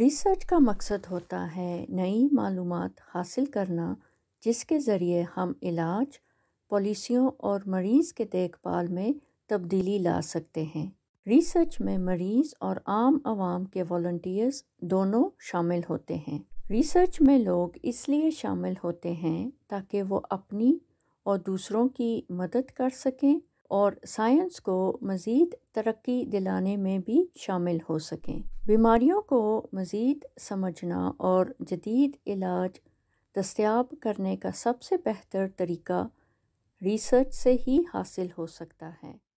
research का मकसद होता है नई मालूम हासिल करना जिसके ज़रिए हम इलाज पॉलिसियों और मरीज़ के देखभाल में तब्दीली ला सकते हैं रिसर्च में मरीज़ और आम आवाम के वॉल्टियर्स दोनों शामिल होते हैं रिसर्च में लोग इसलिए शामिल होते हैं ताकि वो अपनी और दूसरों की मदद कर सकें और साइंस को मज़ीद तरक्की दिलाने में भी शामिल हो सकें बीमारियों को मज़ीद समझना और जदीद इलाज दस्तियाब करने का सबसे बेहतर तरीका रिसर्च से ही हासिल हो सकता है